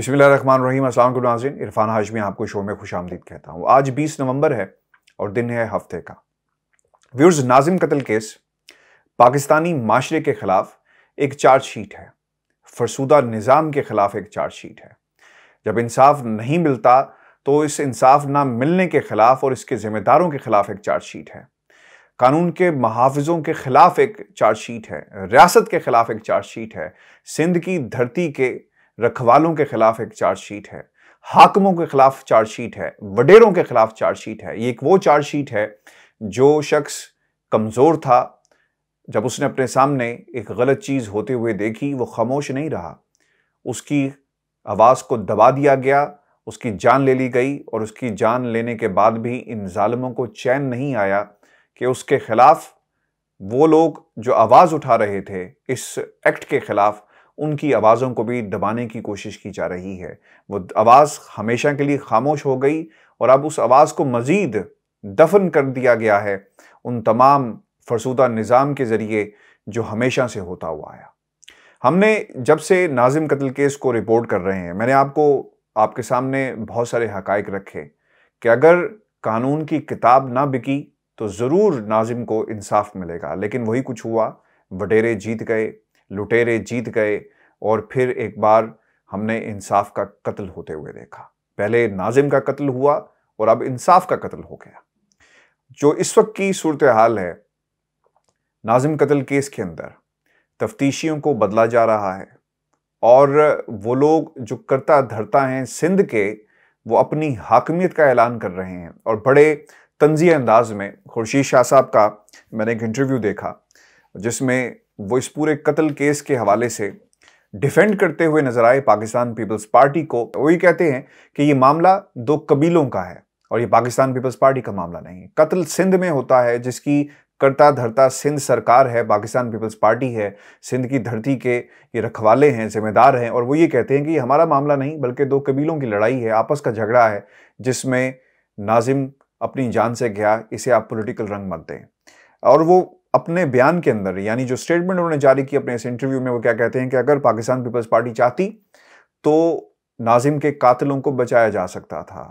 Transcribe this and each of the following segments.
बिसमिल रहीम अस्सलाम नाजिन इरफान हाजमी आपको शो में खुश आमदीद कहता हूँ आज 20 नवंबर है और दिन है हफ्ते का व्यूर्स नाजिम कत्ल केस पाकिस्तानी माशरे के ख़िलाफ़ एक चार्जशीट है फरसूदा निज़ाम के ख़िलाफ़ एक चार्जशीट है जब इंसाफ नहीं मिलता तो इस इंसाफ ना मिलने के ख़िलाफ़ और इसके ज़िम्मेदारों के ख़िलाफ़ एक चार्जशीट है कानून के महाफजों के ख़िलाफ़ एक चार्जशीट है रियासत के ख़िलाफ़ एक चार्जशीट है सिंध की धरती के रखवालों के खिलाफ एक चार्जशीट है हाकमों के खिलाफ चार्जशीट है वडेरों के खिलाफ चार्जशीट है ये एक वो चार्जशीट है जो शख्स कमज़ोर था जब उसने अपने सामने एक गलत चीज़ होते हुए देखी वो खामोश नहीं रहा उसकी आवाज़ को दबा दिया गया उसकी जान ले ली गई और उसकी जान लेने के बाद भी इन ालमों को चैन नहीं आया कि उसके ख़िलाफ़ वो लोग जो आवाज़ उठा रहे थे इस एक्ट के ख़िलाफ़ उनकी आवाज़ों को भी दबाने की कोशिश की जा रही है वो आवाज़ हमेशा के लिए खामोश हो गई और अब उस आवाज़ को मज़ीद दफन कर दिया गया है उन तमाम फरसूदा निज़ाम के ज़रिए जो हमेशा से होता हुआ आया हमने जब से नाजिम कत्ल केस को रिपोर्ट कर रहे हैं मैंने आपको आपके सामने बहुत सारे हक रखे कि अगर कानून की किताब ना बिकी तो ज़रूर नाजिम को इंसाफ मिलेगा लेकिन वही कुछ हुआ वडेरे जीत गए लुटेरे जीत गए और फिर एक बार हमने इंसाफ का कत्ल होते हुए देखा पहले नाजिम का कत्ल हुआ और अब इंसाफ का कत्ल हो गया जो इस वक्त की सूरत हाल है नाजिम कत्ल केस के अंदर तफ्तीशियों को बदला जा रहा है और वो लोग जो करता धरता हैं सिंध के वो अपनी हाकमियत का ऐलान कर रहे हैं और बड़े तंजी अंदाज में खुर्शीद शाह साहब का मैंने एक इंटरव्यू देखा जिसमें वो इस पूरे कत्ल केस के हवाले से डिफेंड करते हुए नजर आए पाकिस्तान पीपल्स पार्टी को तो वही कहते हैं कि ये मामला दो कबीलों का है और ये पाकिस्तान पीपल्स पार्टी का मामला नहीं है कत्ल सिंध में होता है जिसकी करता धरता सिंध सरकार है पाकिस्तान पीपल्स पार्टी है सिंध की धरती के ये रखवाले हैं जिम्मेदार हैं और वो ये कहते हैं कि ये हमारा मामला नहीं बल्कि दो कबीलों की लड़ाई है आपस का झगड़ा है जिसमें नाजिम अपनी जान से गया इसे आप पॉलिटिकल रंग मत दें और वो अपने बयान के अंदर यानी जो स्टेटमेंट उन्होंने जारी की अपने इस इंटरव्यू में वो क्या कहते हैं कि अगर पाकिस्तान पीपल्स पार्टी चाहती तो नाजिम के कातिलों को बचाया जा सकता था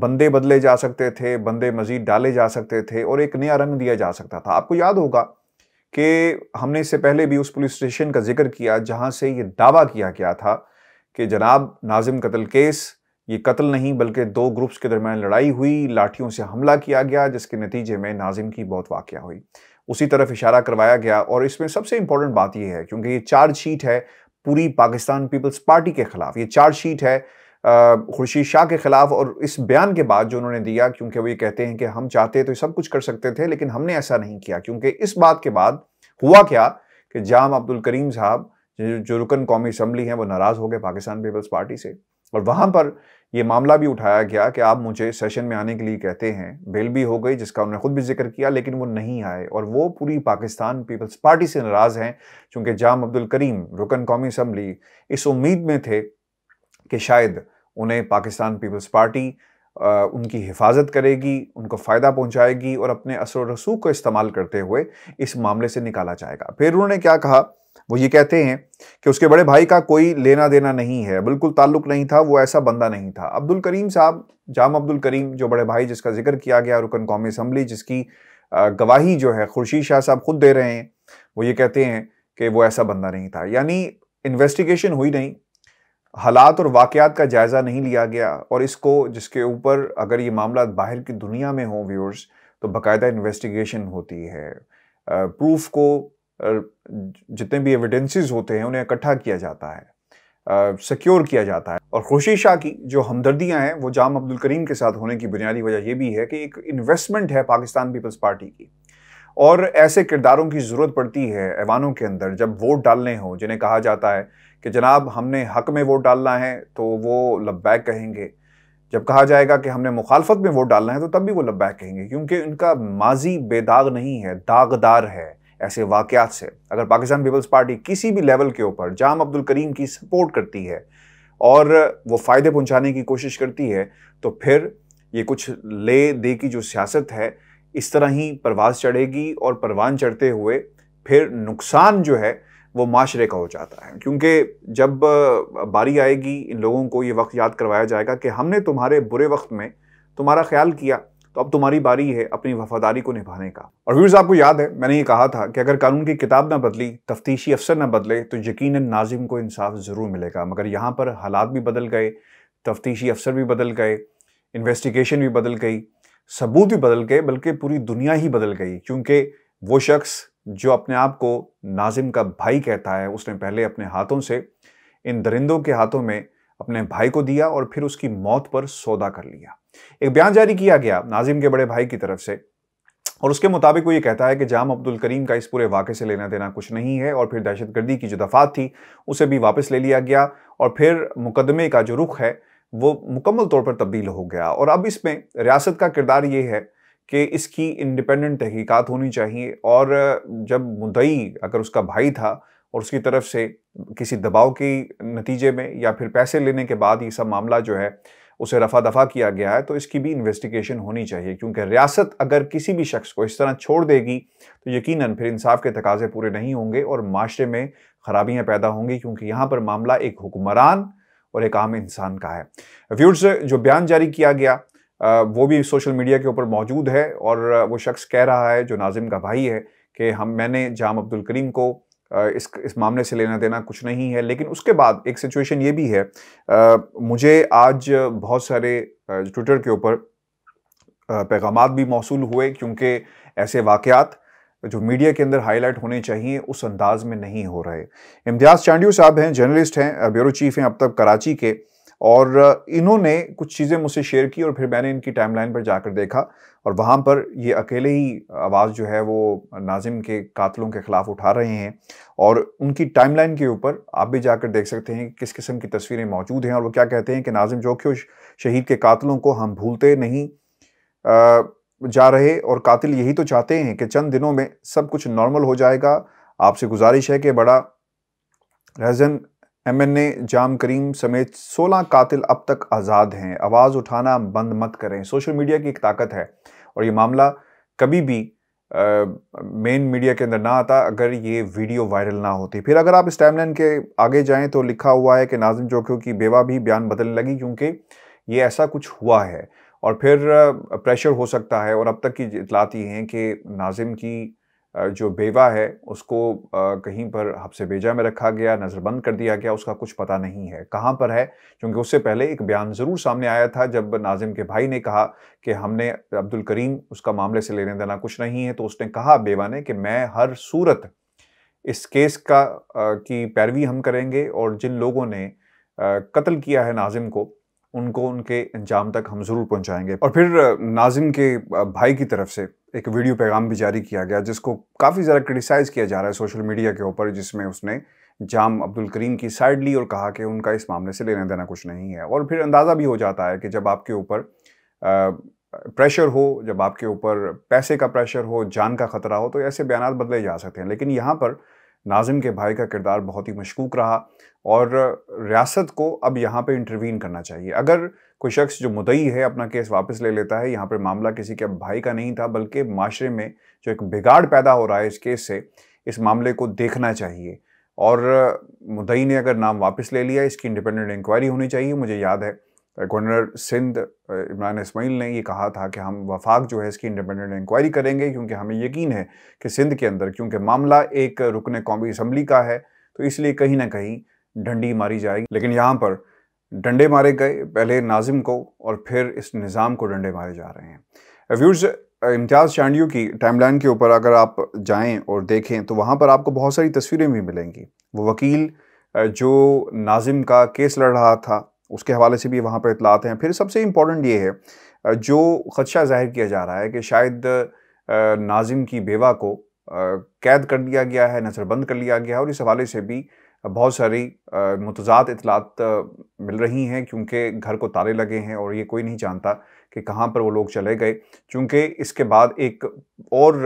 बंदे बदले जा सकते थे बंदे मजीद डाले जा सकते थे और एक नया रंग दिया जा सकता था आपको याद होगा कि हमने इससे पहले भी उस पुलिस स्टेशन का जिक्र किया जहां से ये दावा किया गया था कि जनाब नाजिम कत्ल केस ये कत्ल नहीं बल्कि दो ग्रुप्स के दरमियान लड़ाई हुई लाठियों से हमला किया गया जिसके नतीजे में नाजिम की बहुत वाक़ हुई उसी तरफ इशारा करवाया गया और इसमें सबसे इंपॉर्टेंट बात यह है क्योंकि ये चार्जशीट है पूरी पाकिस्तान पीपल्स पार्टी के खिलाफ ये चार्जशीट है खुर्शीद शाह के खिलाफ और इस बयान के बाद जो उन्होंने दिया क्योंकि वो ये कहते हैं कि हम चाहते तो सब कुछ कर सकते थे लेकिन हमने ऐसा नहीं किया क्योंकि इस बात के बाद हुआ क्या कि जाम अब्दुल करीम साहब जो रुकन कौमी असम्बली हैं वो नाराज़ हो गए पाकिस्तान पीपल्स पार्टी से और वहाँ पर ये मामला भी उठाया गया कि आप मुझे सेशन में आने के लिए कहते हैं बेल भी हो गई जिसका उन्होंने खुद भी जिक्र किया लेकिन वो नहीं आए और वो पूरी पाकिस्तान पीपल्स पार्टी से नाराज़ हैं चूंकि जाम अब्दुल करीम रुकन कौमी असम्बली इस उम्मीद में थे कि शायद उन्हें पाकिस्तान पीपल्स पार्टी उनकी हिफाजत करेगी उनको फ़ायदा पहुंचाएगी और अपने असर रसूख को इस्तेमाल करते हुए इस मामले से निकाला जाएगा फिर उन्होंने क्या कहा वो ये कहते हैं कि उसके बड़े भाई का कोई लेना देना नहीं है बिल्कुल ताल्लुक नहीं था वो ऐसा बंदा नहीं था अब्दुल करीम साहब जाम अब्दुल करीम जो बड़े भाई जिसका जिक्र किया गया रुकन कौमी असम्बली जिसकी गवाही जो है खुर्शीद शाह साहब खुद दे रहे हैं वो ये कहते हैं कि वो ऐसा बंदा नहीं था यानी इन्वेस्टिगेशन हुई नहीं हालात और वाकयात का जायज़ा नहीं लिया गया और इसको जिसके ऊपर अगर ये मामला बाहर की दुनिया में हों व्यूअर्स तो बाकायदा इन्वेस्टिगेशन होती है प्रूफ को जितने भी एविडेंसेस होते हैं उन्हें इकट्ठा किया जाता है सिक्योर किया जाता है और खुशी शाह की जो हमदर्दियाँ हैं वो जाम अब्दुल करीम के साथ होने की बुनियादी वजह यह भी है कि एक इन्वेस्टमेंट है पाकिस्तान पीपल्स पार्टी की और ऐसे किरदारों की ज़रूरत पड़ती है ऐवानों के अंदर जब वोट डालने हो जिन्हें कहा जाता है कि जनाब हमने हक में वोट डालना है तो वो लब्बैक कहेंगे जब कहा जाएगा कि हमने मुखालफत में वोट डालना है तो तब भी वो लब्बैक कहेंगे क्योंकि उनका माजी बेदाग नहीं है दागदार है ऐसे वाक़ात से अगर पाकिस्तान पीपल्स पार्टी किसी भी लेवल के ऊपर जाम अब्दुल करीम की सपोर्ट करती है और वो फ़ायदे पहुंचाने की कोशिश करती है तो फिर ये कुछ ले दे की जो सियासत है इस तरह ही परवाज चढ़ेगी और परवान चढ़ते हुए फिर नुकसान जो है वो माशरे का हो जाता है क्योंकि जब बारी आएगी इन लोगों को ये वक्त याद करवाया जाएगा कि हमने तुम्हारे बुरे वक्त में तुम्हारा ख्याल किया तो अब तुम्हारी बारी है अपनी वफादारी को निभाने का और व्यूर्स आपको याद है मैंने ये कहा था कि अगर कानून की किताब ना बदली तफ्तीशी अफसर ना बदले तो यकीन नाजिम को इंसाफ ज़रूर मिलेगा मगर यहाँ पर हालात भी बदल गए तफ्तीशी अफसर भी बदल गए इन्वेस्टिगेशन भी बदल गई सबूत भी बदल गए बल्कि पूरी दुनिया ही बदल गई क्योंकि वो शख्स जो अपने आप को नाजिम का भाई कहता है उसने पहले अपने हाथों से इन दरिंदों के हाथों में अपने भाई को दिया और फिर उसकी मौत पर सौदा कर लिया एक बयान जारी किया गया नाजिम के बड़े भाई की तरफ से और उसके मुताबिक वो ये कहता है कि जाम अब्दुल करीम का इस पूरे वाक़े से लेना देना कुछ नहीं है और फिर दहशतगर्दी की जो दफात थी उसे भी वापस ले लिया गया और फिर मुकदमे का जो रुख है वो मुकम्मल तौर पर तब्दील हो गया और अब इसमें रियासत का किरदार ये है कि इसकी इंडिपेंडेंट तहकीकात होनी चाहिए और जब मुदई अगर उसका भाई था और उसकी तरफ से किसी दबाव के नतीजे में या फिर पैसे लेने के बाद ये सब मामला जो है उसे रफा दफा किया गया है तो इसकी भी इन्वेस्टिगेशन होनी चाहिए क्योंकि रियासत अगर किसी भी शख्स को इस तरह छोड़ देगी तो यकीनन फिर इंसाफ के तकाजे पूरे नहीं होंगे और माशरे में खराबियाँ पैदा होंगी क्योंकि यहाँ पर मामला एक हुक्मरान और एक आम इंसान का है व्यूर्स जो बयान जारी किया गया वो भी सोशल मीडिया के ऊपर मौजूद है और वो शख्स कह रहा है जो नाजिम का भाई है कि हम मैंने जाम अब्दुल करीम को इस इस मामले से लेना देना कुछ नहीं है लेकिन उसके बाद एक सिचुएशन ये भी है मुझे आज बहुत सारे ट्विटर के ऊपर पैगाम भी मौसू हुए क्योंकि ऐसे वाक़ात जो मीडिया के अंदर हाईलाइट होने चाहिए उस अंदाज में नहीं हो रहे इम्तियाज़ चांडियो साहब हैं जर्नलिस्ट हैं ब्यूरो चीफ हैं अब तक कराची के और इन्होंने कुछ चीज़ें मुझसे शेयर की और फिर मैंने इनकी टाइमलाइन पर जाकर देखा और वहाँ पर ये अकेले ही आवाज़ जो है वो नाजिम के कातलों के ख़िलाफ़ उठा रहे हैं और उनकी टाइमलाइन के ऊपर आप भी जाकर देख सकते हैं कि किस किस्म की तस्वीरें मौजूद हैं और वो क्या कहते हैं कि नाजिम क्यों शहीद के कातलों को हम भूलते नहीं जा रहे और कातिल यही तो चाहते हैं कि चंद दिनों में सब कुछ नॉर्मल हो जाएगा आपसे गुजारिश है कि बड़ा रहजन एमएनए जाम करीम समेत 16 कातिल अब तक आज़ाद हैं आवाज़ उठाना बंद मत करें सोशल मीडिया की एक ताकत है और ये मामला कभी भी मेन मीडिया के अंदर ना आता अगर ये वीडियो वायरल ना होती फिर अगर आप इस टाइमलाइन के आगे जाएं तो लिखा हुआ है कि नाजिम जोखियों की बेवा भी बयान बदलने लगी क्योंकि ये ऐसा कुछ हुआ है और फिर प्रेशर हो सकता है और अब तक की इतलाती हैं कि नाजिम की जो बेवा है उसको कहीं पर हबसे बेजा में रखा गया नज़रबंद कर दिया गया उसका कुछ पता नहीं है कहाँ पर है क्योंकि उससे पहले एक बयान ज़रूर सामने आया था जब नाजिम के भाई ने कहा कि हमने अब्दुल करीम उसका मामले से लेने देना कुछ नहीं है तो उसने कहा बेवा ने कि मैं हर सूरत इस केस का की पैरवी हम करेंगे और जिन लोगों ने कत्ल किया है नाजिम को उनको उनके अंजाम तक हम ज़रूर पहुंचाएंगे और फिर नाजिम के भाई की तरफ से एक वीडियो पैगाम भी जारी किया गया जिसको काफ़ी ज़्यादा क्रिटिसाइज़ किया जा रहा है सोशल मीडिया के ऊपर जिसमें उसने जाम अब्दुल करीम की साइड ली और कहा कि उनका इस मामले से लेना देना कुछ नहीं है और फिर अंदाज़ा भी हो जाता है कि जब आपके ऊपर प्रेशर हो जब आपके ऊपर पैसे का प्रेशर हो जान का ख़तरा हो तो ऐसे बयान बदले जा सकते हैं लेकिन यहाँ पर नाजिम के भाई का किरदार बहुत ही मशकूक रहा और रियासत को अब यहाँ पे इंटरवीन करना चाहिए अगर कोई शख्स जो मुदई है अपना केस वापस ले लेता है यहाँ पर मामला किसी के अब भाई का नहीं था बल्कि माशरे में जो एक बिगाड़ पैदा हो रहा है इस केस से इस मामले को देखना चाहिए और मुदई ने अगर नाम वापस ले लिया इसकी इंडिपेंडेंट इंक्वायरी होनी चाहिए मुझे याद है गवर्नर सिंध इमरान इसमाइल ने ये कहा था कि हम वफाक जो है इसकी इंडिपेंडेंट इंक्वायरी करेंगे क्योंकि हमें यकीन है कि सिंध के अंदर क्योंकि मामला एक रुकन कौमी असम्बली का है तो इसलिए कहीं ना कहीं डंडी मारी जाएगी लेकिन यहाँ पर डंडे मारे गए पहले नाजिम को और फिर इस निज़ाम को डंडे मारे जा रहे हैं व्यूर्स इम्तियाज़ चांडियो की टाइमलाइन के ऊपर अगर आप जाएं और देखें तो वहाँ पर आपको बहुत सारी तस्वीरें भी मिलेंगी वो वकील जो नाजिम का केस लड़ रहा था उसके हवाले से भी वहाँ पर इतलात हैं फिर सबसे इम्पोर्टेंट ये है जो खदशा जाहिर किया जा रहा है कि शायद नाजिम की बेवा को कैद कर दिया गया है नज़रबंद कर लिया गया है और इस हवाले से भी बहुत सारी मतजाद इतलात मिल रही हैं क्योंकि घर को ताले लगे हैं और ये कोई नहीं जानता कि कहाँ पर वो लोग चले गए चूँकि इसके बाद एक और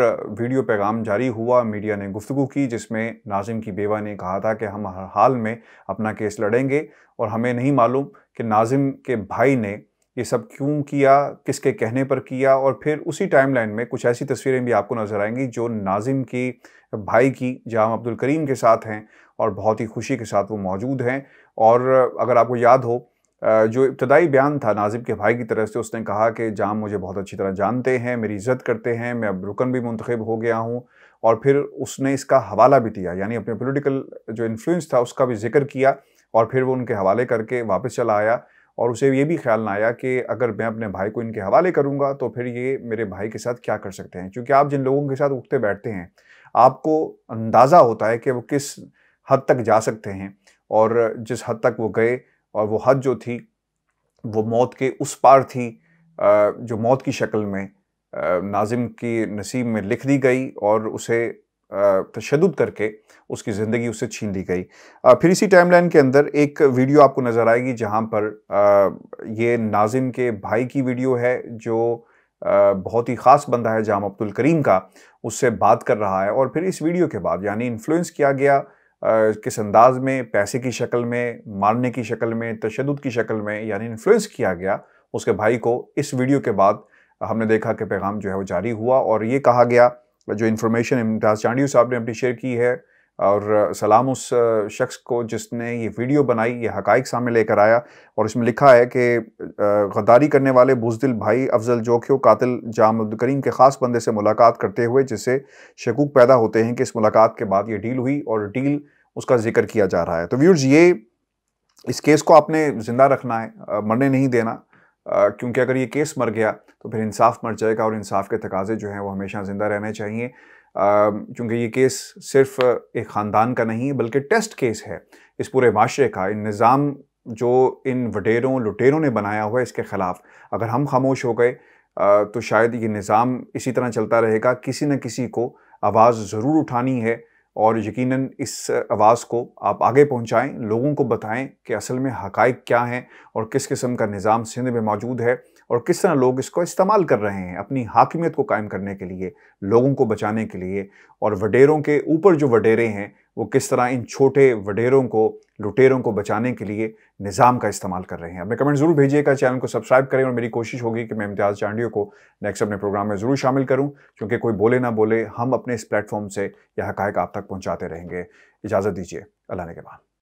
वीडियो पैगाम जारी हुआ मीडिया ने गुफ्तु की जिसमें नाजिम की बेवा ने कहा था कि हम हर हाल में अपना केस लड़ेंगे और हमें नहीं मालूम कि नाजिम के भाई ने ये सब क्यों किया किसके कहने पर किया और फिर उसी टाइमलाइन में कुछ ऐसी तस्वीरें भी आपको नज़र आएंगी जो नाजिम की भाई की जाम अब्दुल करीम के साथ हैं और बहुत ही खुशी के साथ वो मौजूद हैं और अगर आपको याद हो जो इब्तदाई बयान था नाजिब के भाई की तरफ से उसने कहा कि जाम मुझे बहुत अच्छी तरह जानते हैं मेरी इज़्ज़त करते हैं मैं अब रुकन भी मुंतखब हो गया हूँ और फिर उसने इसका हवाला भी दिया यानी अपने पोलिटिकल जो इन्फ्लुंस था उसका भी जिक्र किया और फिर वो उनके हवाले करके वापस चला आया और उसे ये भी ख्याल ना आया कि अगर मैं अपने भाई को इनके हवाले करूँगा तो फिर ये मेरे भाई के साथ क्या कर सकते हैं क्योंकि आप जिन लोगों के साथ उठते बैठते हैं आपको अंदाज़ा होता है कि वो किस हद तक जा सकते हैं और जिस हद तक वो गए और वो हद जो थी वो मौत के उस पार थी जो मौत की शक्ल में नाजिम की नसीब में लिख दी गई और उसे तशद करके उसकी ज़िंदगी उसे छीन ली गई फिर इसी टाइमलाइन के अंदर एक वीडियो आपको नज़र आएगी जहां पर ये नाजिम के भाई की वीडियो है जो बहुत ही ख़ास बंदा है जाम अब्दुल करीम का उससे बात कर रहा है और फिर इस वीडियो के बाद यानी इन्फ्लुएंस किया गया किस अंदाज में पैसे की शक्ल में मारने की शक्ल में तशद की शक्ल में यानी इन्फ्लुएंस किया गया उसके भाई को इस वीडियो के बाद हमने देखा कि पैगाम जो है वो जारी हुआ और ये कहा गया जो इन्फॉर्मेशन इम्तियाज़ चांडियो साहब ने अपनी शेयर की है और सलाम उस शख्स को जिसने ये वीडियो बनाई ये हकाइक सामने लेकर आया और इसमें लिखा है कि गद्दारी करने वाले बुजदिल भाई अफजल जोखियो कातिल जाम करीम के ख़ास बंदे से मुलाकात करते हुए जिससे शकूक पैदा होते हैं कि इस मुलाकात के बाद ये डील हुई और डील उसका जिक्र किया जा रहा है तो व्यूर्स ये इस केस को आपने ज़िंदा रखना है मरने नहीं देना क्योंकि अगर ये केस मर गया तो फिर इंसाफ मर जाएगा और इंसाफ के तकाजे जो हैं वो हमेशा ज़िंदा रहने चाहिए चूँकि ये केस सिर्फ एक ख़ानदान का नहीं बल्कि टेस्ट केस है इस पूरे माशरे का इन निज़ाम जो इन वडेरों लुटेरों ने बनाया हुआ है इसके ख़िलाफ़ अगर हम खामोश हो गए तो शायद ये निज़ाम इसी तरह चलता रहेगा किसी न किसी को आवाज़ ज़रूर उठानी है और यकीनन इस आवाज़ को आप आगे पहुंचाएं लोगों को बताएं कि असल में हकाइक क्या हैं और किस किस्म का निज़ाम सिंध में मौजूद है और किस तरह लोग इसको इस्तेमाल कर रहे हैं अपनी हाकिमियत को कायम करने के लिए लोगों को बचाने के लिए और वडेरों के ऊपर जो वडेरे हैं वो किस तरह इन छोटे वडेरों को लुटेरों को बचाने के लिए निज़ाम का इस्तेमाल कर रहे हैं अपने कमेंट ज़रूर भेजिएगा चैनल को सब्सक्राइब करें और मेरी कोशिश होगी कि मैं इम्तियाज़ चांडियो को नेक्स्ट अपने प्रोग्राम में ज़रूर शामिल करूं क्योंकि कोई बोले ना बोले हम अपने इस प्लेटफॉर्म से यह हकायक आप तक पहुँचाते रहेंगे इजाज़त दीजिए अल्लाह के बाद